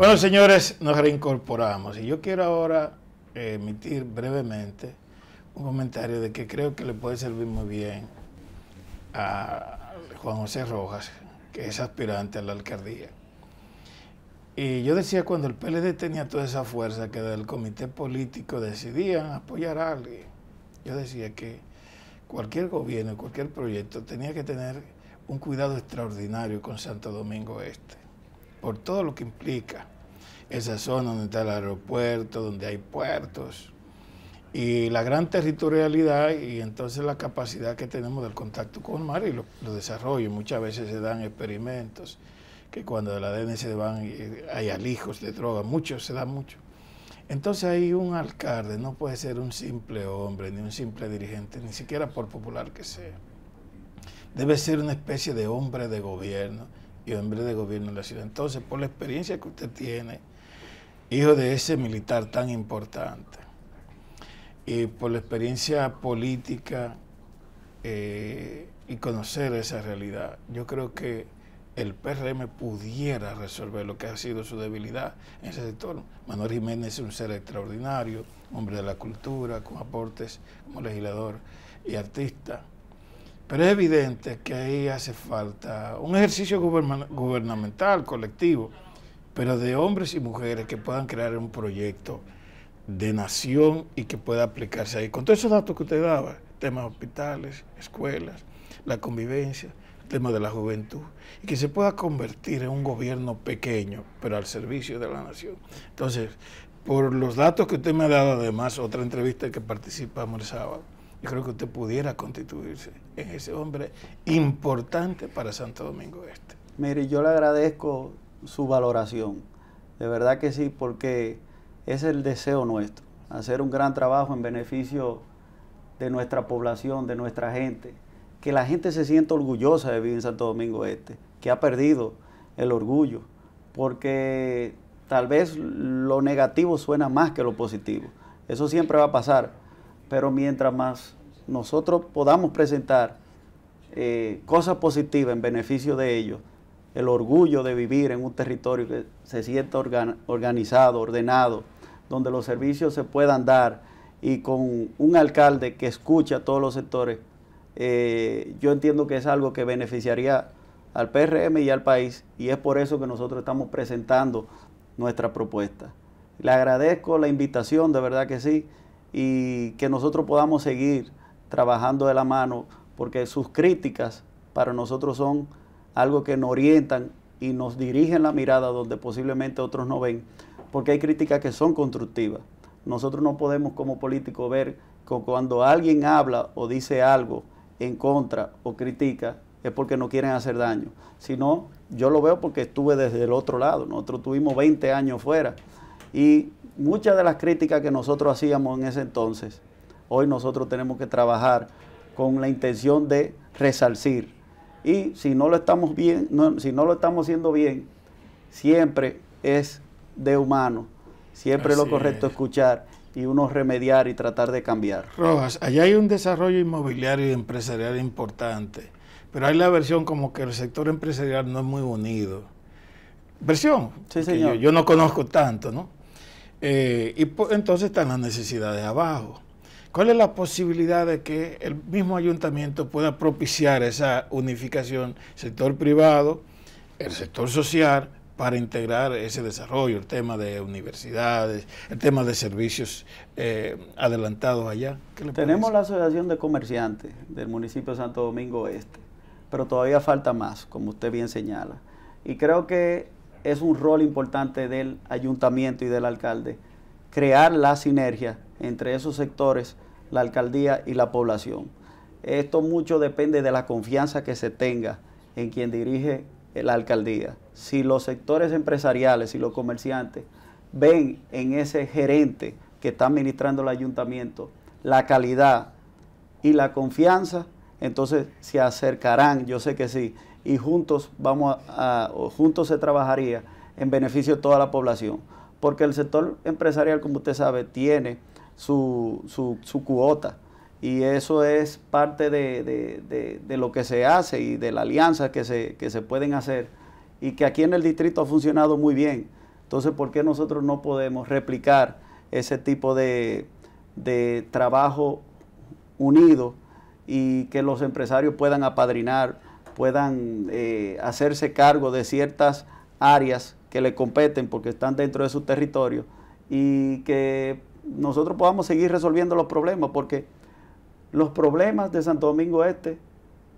Bueno, señores, nos reincorporamos y yo quiero ahora eh, emitir brevemente un comentario de que creo que le puede servir muy bien a Juan José Rojas, que es aspirante a la alcaldía. Y yo decía cuando el PLD tenía toda esa fuerza que del comité político decidían apoyar a alguien, yo decía que cualquier gobierno, cualquier proyecto tenía que tener un cuidado extraordinario con Santo Domingo Este, por todo lo que implica esa zona donde está el aeropuerto, donde hay puertos, y la gran territorialidad y entonces la capacidad que tenemos del contacto con el mar y los lo desarrollos. Muchas veces se dan experimentos que cuando de la ADN se van eh, hay alijos de droga, muchos, se da mucho. Entonces ahí un alcalde no puede ser un simple hombre, ni un simple dirigente, ni siquiera por popular que sea. Debe ser una especie de hombre de gobierno y hombre de gobierno en la ciudad. Entonces, por la experiencia que usted tiene, hijo de ese militar tan importante. Y por la experiencia política eh, y conocer esa realidad, yo creo que el PRM pudiera resolver lo que ha sido su debilidad en ese sector. Manuel Jiménez es un ser extraordinario, hombre de la cultura, con aportes como legislador y artista. Pero es evidente que ahí hace falta un ejercicio gubernamental, colectivo pero de hombres y mujeres que puedan crear un proyecto de nación y que pueda aplicarse ahí. Con todos esos datos que usted daba, temas hospitales, escuelas, la convivencia, el tema de la juventud, y que se pueda convertir en un gobierno pequeño, pero al servicio de la nación. Entonces, por los datos que usted me ha dado, además, otra entrevista que participamos el sábado, yo creo que usted pudiera constituirse en ese hombre importante para Santo Domingo Este. Mire, yo le agradezco su valoración. De verdad que sí, porque es el deseo nuestro, hacer un gran trabajo en beneficio de nuestra población, de nuestra gente, que la gente se sienta orgullosa de vivir en Santo Domingo Este, que ha perdido el orgullo, porque tal vez lo negativo suena más que lo positivo. Eso siempre va a pasar, pero mientras más nosotros podamos presentar eh, cosas positivas en beneficio de ellos, el orgullo de vivir en un territorio que se sienta organizado, ordenado, donde los servicios se puedan dar y con un alcalde que escucha a todos los sectores, eh, yo entiendo que es algo que beneficiaría al PRM y al país y es por eso que nosotros estamos presentando nuestra propuesta. Le agradezco la invitación, de verdad que sí, y que nosotros podamos seguir trabajando de la mano porque sus críticas para nosotros son algo que nos orientan y nos dirigen la mirada donde posiblemente otros no ven, porque hay críticas que son constructivas. Nosotros no podemos como políticos ver que cuando alguien habla o dice algo en contra o critica, es porque no quieren hacer daño, sino yo lo veo porque estuve desde el otro lado, nosotros tuvimos 20 años fuera y muchas de las críticas que nosotros hacíamos en ese entonces, hoy nosotros tenemos que trabajar con la intención de resarcir, y si no lo estamos bien, si no lo estamos haciendo bien, siempre es de humano, siempre es lo correcto escuchar y uno remediar y tratar de cambiar. Rojas, allá hay un desarrollo inmobiliario y empresarial importante, pero hay la versión como que el sector empresarial no es muy unido. Versión, sí, señor. Yo, no conozco tanto, ¿no? Eh, y entonces están las necesidades abajo. ¿Cuál es la posibilidad de que el mismo ayuntamiento pueda propiciar esa unificación sector privado, el sector social, para integrar ese desarrollo, el tema de universidades, el tema de servicios eh, adelantados allá? Tenemos la Asociación de Comerciantes del municipio de Santo Domingo Este, pero todavía falta más, como usted bien señala. Y creo que es un rol importante del ayuntamiento y del alcalde crear la sinergia entre esos sectores, la alcaldía y la población. Esto mucho depende de la confianza que se tenga en quien dirige la alcaldía. Si los sectores empresariales y los comerciantes ven en ese gerente que está administrando el ayuntamiento la calidad y la confianza, entonces se acercarán, yo sé que sí, y juntos vamos a, juntos se trabajaría en beneficio de toda la población, porque el sector empresarial, como usted sabe, tiene su, cuota. Y eso es parte de, lo que se hace y de la alianza que se, se pueden hacer y que aquí en el distrito ha funcionado muy bien. Entonces, ¿por qué nosotros no podemos replicar ese tipo de, trabajo unido y que los empresarios puedan apadrinar, puedan eh, hacerse cargo de ciertas áreas que le competen porque están dentro de su territorio y que nosotros podamos seguir resolviendo los problemas, porque los problemas de Santo Domingo Este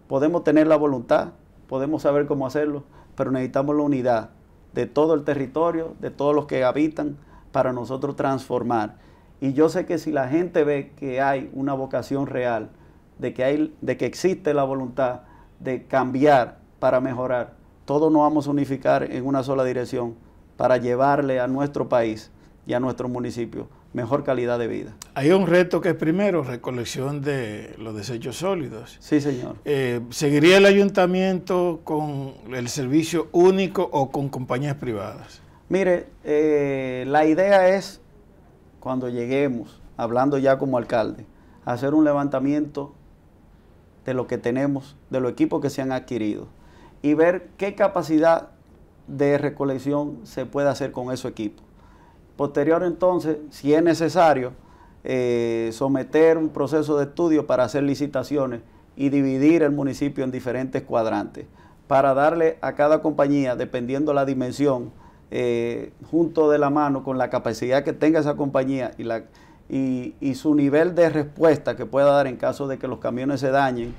podemos tener la voluntad, podemos saber cómo hacerlo, pero necesitamos la unidad de todo el territorio, de todos los que habitan, para nosotros transformar. Y yo sé que si la gente ve que hay una vocación real, de que, existe la voluntad de cambiar para mejorar, todos nos vamos a unificar en una sola dirección para llevarle a nuestro país y a nuestro municipio mejor calidad de vida. Hay un reto que es primero, recolección de los desechos sólidos. Sí, señor. Eh, ¿Seguiría el ayuntamiento con el servicio único o con compañías privadas? Mire, eh, la idea es, cuando lleguemos, hablando ya como alcalde, hacer un levantamiento de lo que tenemos, de los equipos que se han adquirido y ver qué capacidad de recolección se puede hacer con esos equipos Posterior entonces, si es necesario, eh, someter un proceso de estudio para hacer licitaciones y dividir el municipio en diferentes cuadrantes para darle a cada compañía, dependiendo la dimensión, eh, junto de la mano con la capacidad que tenga esa compañía y, la, y, su nivel de respuesta que pueda dar en caso de que los camiones se dañen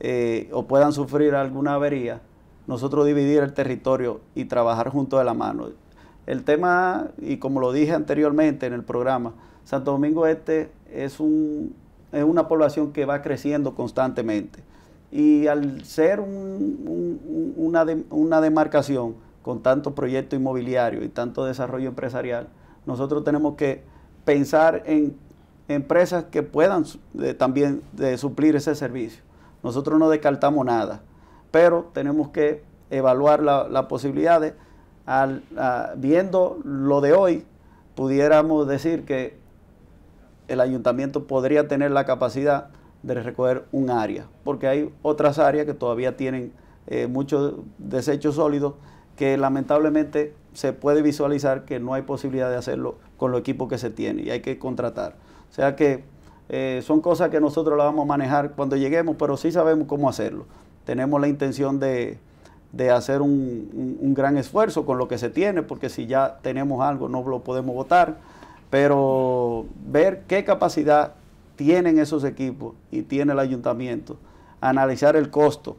eh, o puedan sufrir alguna avería, nosotros dividir el territorio y trabajar junto de la mano. El tema, y como lo dije anteriormente en el programa, Santo Domingo Este es, una población que va creciendo constantemente. Y al ser una, demarcación con tanto proyecto inmobiliario y tanto desarrollo empresarial, nosotros tenemos que pensar en empresas que puedan también de suplir ese servicio. Nosotros no descartamos nada, pero tenemos que evaluar las la de viendo lo de hoy, pudiéramos decir que el ayuntamiento podría tener la capacidad de recoger un área, porque hay otras áreas que todavía tienen eh, muchos desechos sólidos que lamentablemente se puede visualizar que no hay posibilidad de hacerlo con los equipos que se tiene y hay que contratar. O sea que eh, son cosas que nosotros las vamos a manejar cuando lleguemos, pero sí sabemos cómo hacerlo. Tenemos la intención de, de hacer un, gran esfuerzo con lo que se tiene, porque si ya tenemos algo no lo podemos votar, pero ver qué capacidad tienen esos equipos y tiene el ayuntamiento, analizar el costo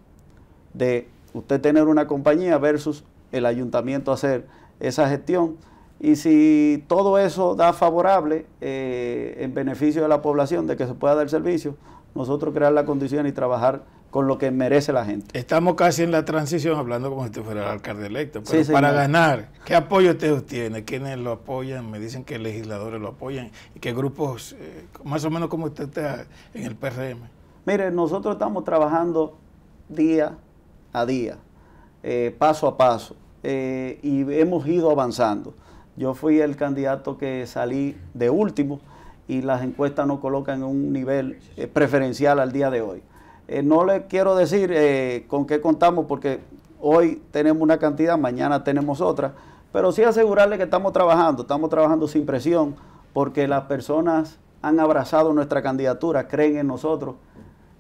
de usted tener una compañía versus el ayuntamiento hacer esa gestión. Y si todo eso da favorable eh, en beneficio de la población, de que se pueda dar servicio, nosotros crear la condición y trabajar por lo que merece la gente. Estamos casi en la transición hablando como si usted fuera el alcalde electo, pero para ganar, ¿qué apoyo usted obtiene? ¿Quiénes lo apoyan? Me dicen que legisladores lo apoyan y qué grupos, eh, más o menos como usted está en el PRM. Mire, nosotros estamos trabajando día a día, eh, paso a paso, eh, y hemos ido avanzando. Yo fui el candidato que salí de último y las encuestas nos colocan en un nivel preferencial al día de hoy. Eh, no le quiero decir eh, con qué contamos porque hoy tenemos una cantidad, mañana tenemos otra, pero sí asegurarle que estamos trabajando, estamos trabajando sin presión porque las personas han abrazado nuestra candidatura, creen en nosotros,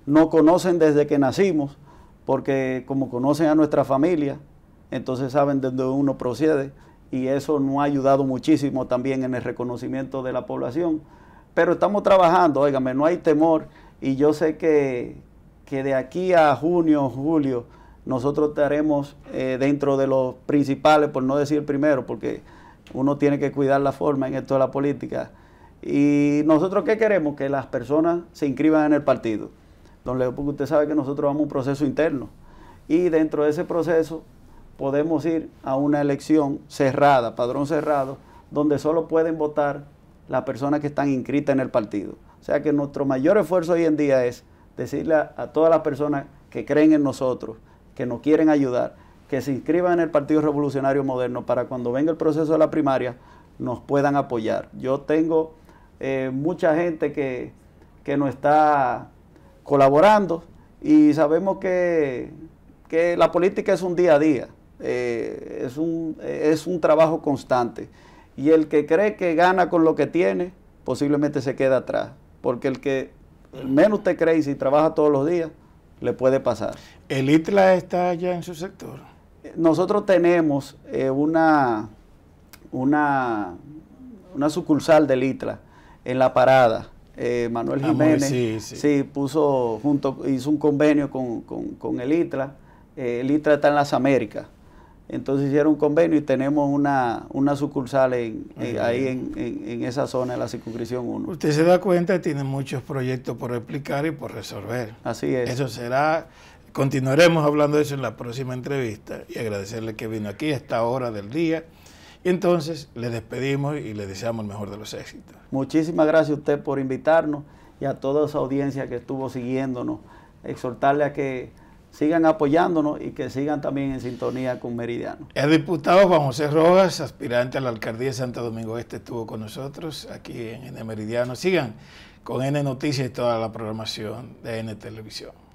no conocen desde que nacimos, porque como conocen a nuestra familia, entonces saben de dónde uno procede y eso nos ha ayudado muchísimo también en el reconocimiento de la población. Pero estamos trabajando, óigame, no hay temor y yo sé que, que de aquí a junio, julio, nosotros estaremos eh, dentro de los principales, por no decir primero, porque uno tiene que cuidar la forma en esto de la política. Y nosotros qué queremos? Que las personas se inscriban en el partido. Don Leo, usted sabe que nosotros vamos a un proceso interno. Y dentro de ese proceso podemos ir a una elección cerrada, padrón cerrado, donde solo pueden votar las personas que están inscritas en el partido. O sea que nuestro mayor esfuerzo hoy en día es decirle a, todas las personas que creen en nosotros, que nos quieren ayudar, que se inscriban en el Partido Revolucionario Moderno para cuando venga el proceso de la primaria nos puedan apoyar. Yo tengo eh, mucha gente que, que, nos está colaborando y sabemos que, la política es un día a día, eh, es, un, eh, es un trabajo constante. Y el que cree que gana con lo que tiene, posiblemente se queda atrás, porque el que menos usted cree y si trabaja todos los días, le puede pasar. ¿El ITLA está ya en su sector? Nosotros tenemos eh, una, una, una, sucursal del ITLA en la parada. Eh, Manuel Jiménez puso junto, hizo un convenio con, el ITLA. Eh, el ITLA está en las Américas. Entonces hicieron un convenio y tenemos una, sucursal ahí en, esa zona de la circunscripción 1. Usted se da cuenta que tiene muchos proyectos por explicar y por resolver. Así es. Eso será, continuaremos hablando de eso en la próxima entrevista y agradecerle que vino aquí a esta hora del día. Y entonces le despedimos y le deseamos el mejor de los éxitos. Muchísimas gracias a usted por invitarnos y a toda esa audiencia que estuvo siguiéndonos. Exhortarle a que sigan apoyándonos y que sigan también en sintonía con Meridiano. El diputado Juan José Rojas, aspirante a la alcaldía de Santo Domingo Este, estuvo con nosotros aquí en N Meridiano. Sigan con N Noticias y toda la programación de N Televisión.